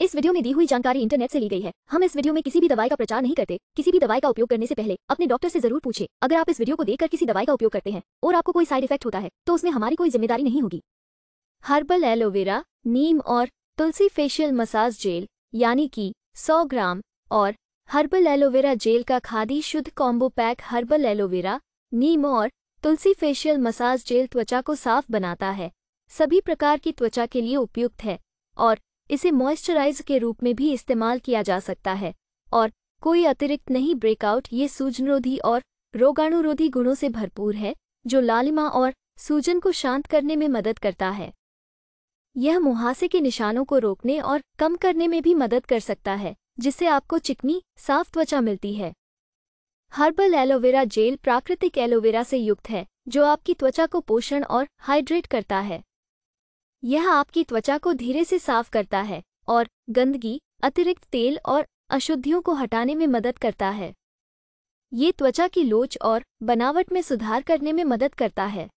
इस वीडियो में दी हुई जानकारी इंटरनेट से ली गई है हम इस वीडियो में किसी भी दवाई का प्रचार नहीं करते किसी भी दवाई का उपयोग करने से पहले अपने डॉक्टर से जरूर पूछे अगर आप इस वीडियो को देखकर किसी दवाई का उपयोग करते हैं और आपको कोई साइड इफेक्ट होता है तो उसमें हमारी कोई जिम्मेदारी नहीं होगी हर्बल एलोवेरा नीम और तुलसी फेशियल मसाज जेल यानी की सौ ग्राम और हर्बल एलोवेरा जेल का खादी शुद्ध कॉम्बो पैक हर्बल एलोवेरा नीम और तुलसी फेशियल मसाज जेल त्वचा को साफ बनाता है सभी प्रकार की त्वचा के लिए उपयुक्त है और इसे मॉइस्चराइज के रूप में भी इस्तेमाल किया जा सकता है और कोई अतिरिक्त नहीं ब्रेकआउट ये सूजनरोधी और रोगाणुरोधी गुणों से भरपूर है जो लालिमा और सूजन को शांत करने में मदद करता है यह मुहासे के निशानों को रोकने और कम करने में भी मदद कर सकता है जिससे आपको चिकनी साफ त्वचा मिलती है हर्बल एलोवेरा जेल प्राकृतिक एलोवेरा से युक्त है जो आपकी त्वचा को पोषण और हाइड्रेट करता है यह आपकी त्वचा को धीरे से साफ करता है और गंदगी अतिरिक्त तेल और अशुद्धियों को हटाने में मदद करता है ये त्वचा की लोच और बनावट में सुधार करने में मदद करता है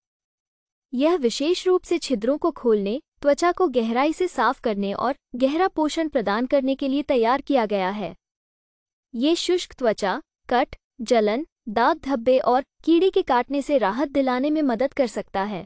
यह विशेष रूप से छिद्रों को खोलने त्वचा को गहराई से साफ करने और गहरा पोषण प्रदान करने के लिए तैयार किया गया है ये शुष्क त्वचा कट जलन दाग धब्बे और कीड़े के काटने से राहत दिलाने में मदद कर सकता है